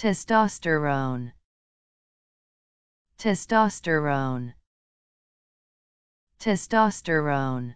Testosterone. Testosterone. Testosterone.